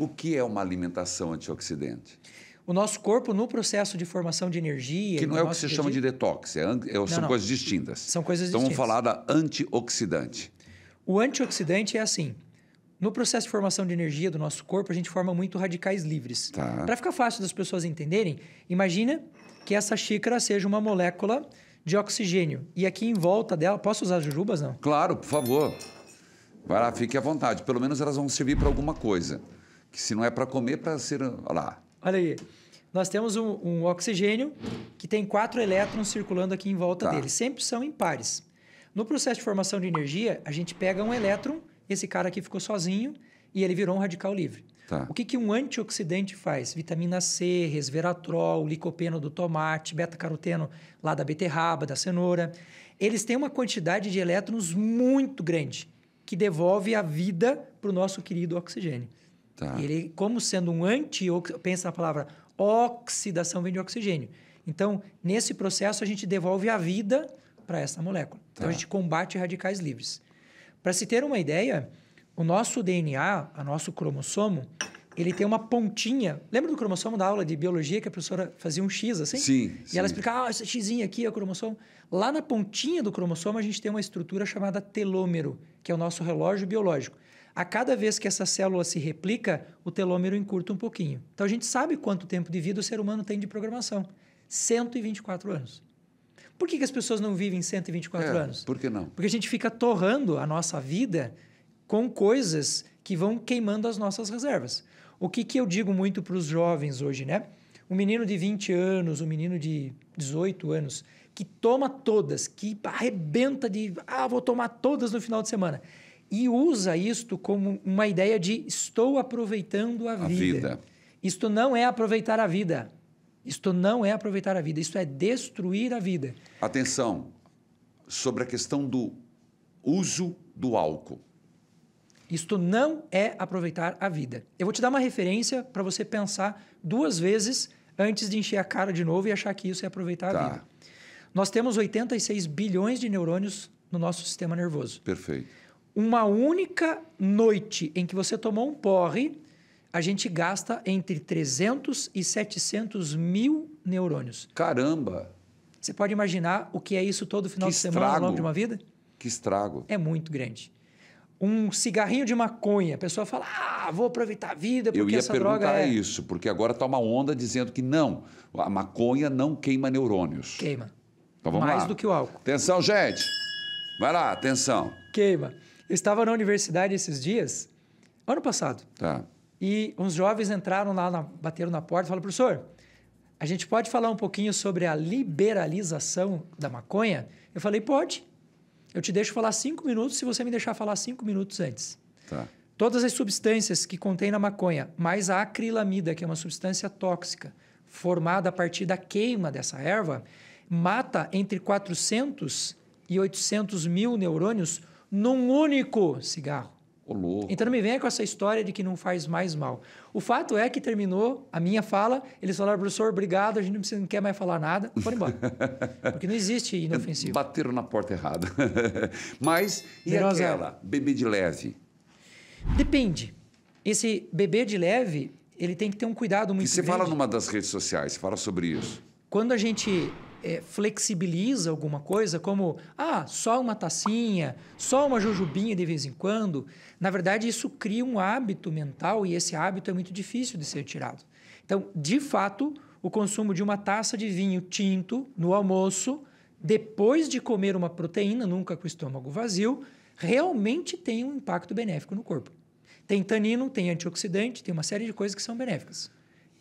O que é uma alimentação antioxidante? O nosso corpo, no processo de formação de energia. Que não é o que se chama de detox, é, é, não, são não. coisas distintas. São coisas distintas. Então vamos falar da antioxidante. O antioxidante é assim: no processo de formação de energia do nosso corpo, a gente forma muito radicais livres. Tá. Para ficar fácil das pessoas entenderem, imagina que essa xícara seja uma molécula de oxigênio. E aqui em volta dela, posso usar jujubas não? Claro, por favor. Vai lá, fique à vontade. Pelo menos elas vão servir para alguma coisa que se não é para comer, para ser. Olha lá. Olha aí. Nós temos um, um, oxigênio que tem quatro elétrons circulando aqui em volta tá. dele. Sempre são em pares. No processo de formação de energia, a gente pega um elétron, esse cara aqui ficou sozinho e ele virou um radical livre. Tá. O que, que um antioxidante faz? Vitamina C, resveratrol, licopeno do tomate, beta-caroteno lá da beterraba, da cenoura. Eles têm uma quantidade de elétrons muito grande, que devolve a vida para o nosso querido oxigênio. Tá. ele, como sendo um anti, pensa na palavra oxidação, vem de oxigênio. Então, nesse processo, a gente devolve a vida para essa molécula. Então, tá. Então, a gente combate radicais livres. Para se ter uma ideia, o nosso DNA, o nosso cromossomo, ele tem uma pontinha. Lembra do cromossomo da aula de biologia que a professora fazia um X assim? Sim. E sim. ela explicava, ah, esse X aqui é o cromossomo. Lá na pontinha do cromossomo, a gente tem uma estrutura chamada telômero, que é o nosso relógio biológico a cada vez que essa célula se replica, o telômero encurta um pouquinho. Então a gente sabe quanto tempo de vida o ser humano tem de programação: 124 anos. Por que, que as pessoas não vivem 124 é, anos? Por que não? Porque a gente fica torrando a nossa vida com coisas que vão queimando as nossas reservas. O que, que eu digo muito para os jovens hoje, né? Um menino de 20 anos, um menino de 18 anos, que toma todas, que arrebenta de, ah, vou tomar todas no final de semana e usa isto como uma ideia de estou aproveitando a, a vida. vida. Isto não é aproveitar a vida. Isto não é aproveitar a vida, isto é destruir a vida. Atenção sobre a questão do uso do álcool. Isto não é aproveitar a vida. Eu vou te dar uma referência para você pensar duas vezes antes de encher a cara de novo e achar que isso é aproveitar tá. a vida. Nós temos 86 bilhões de neurônios no nosso sistema nervoso. Perfeito uma única noite em que você tomou um porre, a gente gasta entre 300 e 700 mil neurônios. Caramba! Você pode imaginar o que é isso todo final que de semana ao longo de uma vida? Que estrago! É muito grande. Um cigarrinho de maconha, a pessoa fala, ah, vou aproveitar a vida porque Eu ia perguntar é. isso, porque agora está uma onda dizendo que não, a maconha não queima neurônios. Queima. Então vamos Mais lá. do que o álcool. Atenção, gente! Vai lá, atenção. Queima. Eu estava na universidade esses dias, ano passado. Tá. E uns jovens entraram lá, na, bateram na porta e falaram, professor, a gente pode falar um pouquinho sobre a liberalização da maconha? Eu falei, pode. Eu te deixo falar cinco minutos se você me deixar falar cinco minutos antes. Tá. Todas as substâncias que contém na maconha, mais a acrilamida, que é uma substância tóxica, formada a partir da queima dessa erva, mata entre 400 e 800 mil neurônios num único cigarro. Oh, então não me venha com essa história de que não faz mais mal. O fato é que terminou a minha fala, eles falaram, professor, obrigado, a gente não, precisa, não quer mais falar nada, foram embora. Porque não existe inofensivo. Bateram na porta errada. Mas, e Verosa, aquela, bebê de leve? Depende. Esse bebê de leve, ele tem que ter um cuidado muito e você grande. fala numa das redes sociais, fala sobre isso. Quando a gente é, flexibiliza alguma coisa, como ah, só uma tacinha, só uma jujubinha de vez em quando, na verdade isso cria um hábito mental e esse hábito é muito difícil de ser tirado. Então, de fato, o consumo de uma taça de vinho tinto no almoço, depois de comer uma proteína, nunca com o estômago vazio, realmente tem um impacto benéfico no corpo. Tem tanino, tem antioxidante, tem uma série de coisas que são benéficas.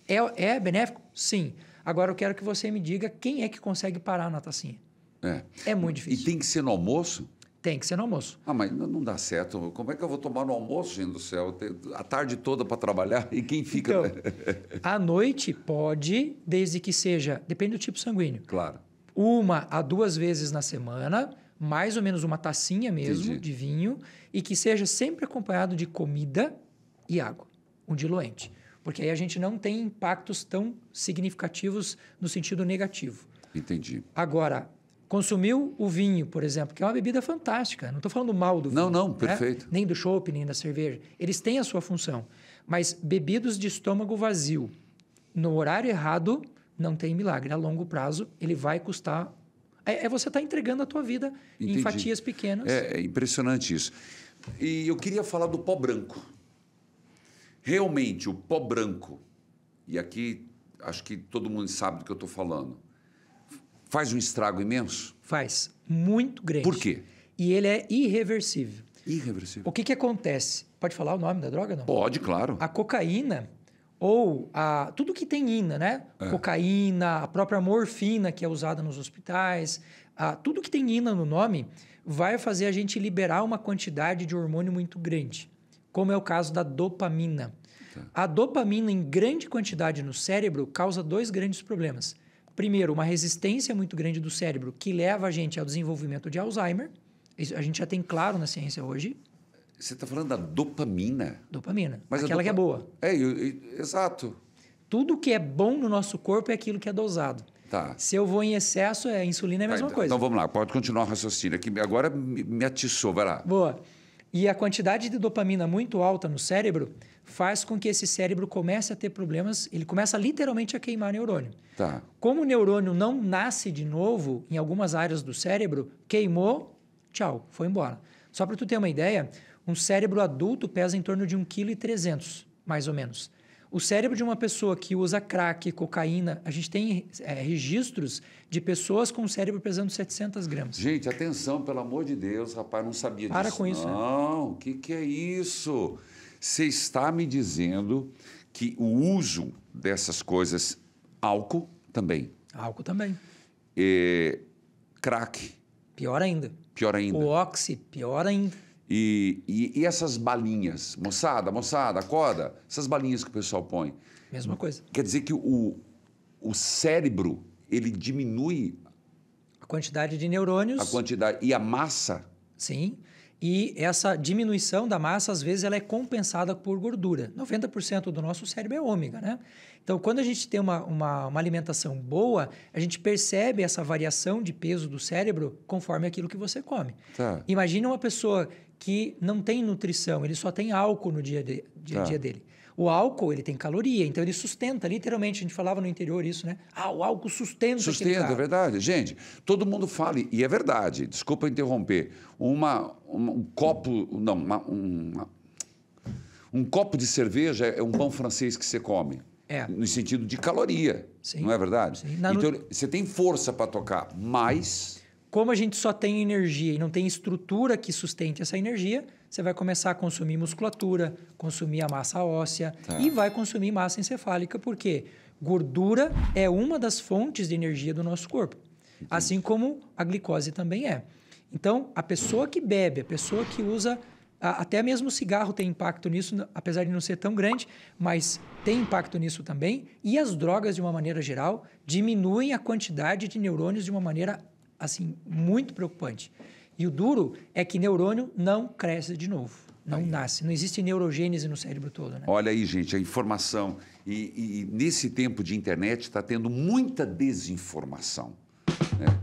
É, é benéfico? Sim. Agora eu quero que você me diga quem é que consegue parar na tacinha. É. É muito difícil. E tem que ser no almoço? Tem que ser no almoço. Ah, mas não dá certo. Como é que eu vou tomar no almoço, gente do céu? A tarde toda para trabalhar e quem fica. Então, à né? noite pode, desde que seja, depende do tipo sanguíneo. Claro. Uma a duas vezes na semana, mais ou menos uma tacinha mesmo Entendi. de vinho, e que seja sempre acompanhado de comida e água, um diluente porque aí a gente não tem impactos tão significativos no sentido negativo. Entendi. Agora, consumiu o vinho, por exemplo, que é uma bebida fantástica. Não estou falando mal do vinho. Não, não, né? perfeito. Né? Nem do chopp, nem da cerveja. Eles têm a sua função. Mas bebidos de estômago vazio, no horário errado, não tem milagre. A longo prazo, ele vai custar. É, é você estar tá entregando a tua vida Entendi. em fatias pequenas. É, é impressionante isso. E eu queria falar do pó branco. Realmente, o pó branco, e aqui acho que todo mundo sabe do que eu estou falando, faz um estrago imenso? Faz. Muito grande. Por quê? E ele é irreversível. Irreversível. O que, que acontece? Pode falar o nome da droga, não? Pode, claro. A cocaína, ou a, tudo que tem ina, né? É. Cocaína, a própria morfina que é usada nos hospitais, a, tudo que tem ina no nome vai fazer a gente liberar uma quantidade de hormônio muito grande como é o caso da dopamina. Tá. A dopamina em grande quantidade no cérebro causa dois grandes problemas. Primeiro, uma resistência muito grande do cérebro que leva a gente ao desenvolvimento de Alzheimer. Isso a gente já tem claro na ciência hoje. Você está falando da dopamina? Dopamina. Mas aquela dopa... que é boa. É, eu, eu, exato. Tudo que é bom no nosso corpo é aquilo que é dosado. Tá. Se eu vou em excesso, a é insulina é a mesma tá, então coisa. Então vamos lá, pode continuar o raciocínio. que agora me atiçou, vai lá. Boa. E a quantidade de dopamina muito alta no cérebro faz com que esse cérebro comece a ter problemas, ele começa literalmente a queimar neurônio. Tá. Como o neurônio não nasce de novo em algumas áreas do cérebro, queimou, tchau, foi embora. Só para tu ter uma ideia, um cérebro adulto pesa em torno de 1,3 kg, mais ou menos. O cérebro de uma pessoa que usa crack, cocaína, a gente tem é, registros de pessoas com o cérebro pesando 700 gramas. Gente, atenção, pelo amor de Deus, rapaz, não sabia Para disso. Para com isso. Né? Não, o né? que, que é isso? Você está me dizendo que o uso dessas coisas, álcool também. Álcool também. É, crack. Pior ainda. Pior ainda. O oxi, pior ainda. E, e, e, essas balinhas, moçada, moçada, acorda, essas balinhas que o pessoal põe. Mesma coisa. Quer dizer que o, o cérebro, ele diminui... A quantidade de neurônios. A quantidade, e a massa. Sim, e essa diminuição da massa, às vezes, ela é compensada por gordura. 90% do nosso cérebro é ômega, né? Então, quando a gente tem uma, uma, uma alimentação boa, a gente percebe essa variação de peso do cérebro conforme aquilo que você come. Tá. Imagina uma pessoa que não tem nutrição, ele só tem álcool no dia, de, dia, tá. dia dele. O álcool, ele tem caloria, então ele sustenta, literalmente. A gente falava no interior isso, né? Ah, o álcool sustenta. Sustenta, tá. é verdade. Gente, todo mundo fala, e é verdade, desculpa interromper, uma, uma um copo, não, uma, uma, um copo de cerveja é um pão francês que você come. É. No sentido de caloria, Sim. não é verdade? Sim. Na então, você tem força para tocar, mas como a gente só tem energia e não tem estrutura que sustente essa energia, você vai começar a consumir musculatura, consumir a massa óssea tá. e vai consumir massa encefálica, porque gordura é uma das fontes de energia do nosso corpo, Entendi. assim como a glicose também é. Então, a pessoa que bebe, a pessoa que usa até mesmo o cigarro tem impacto nisso, apesar de não ser tão grande, mas tem impacto nisso também. E as drogas, de uma maneira geral, diminuem a quantidade de neurônios de uma maneira assim, muito preocupante. E o duro é que neurônio não cresce de novo, não aí. nasce. Não existe neurogênese no cérebro todo. Né? Olha aí, gente, a informação. E, e nesse tempo de internet está tendo muita desinformação. Né?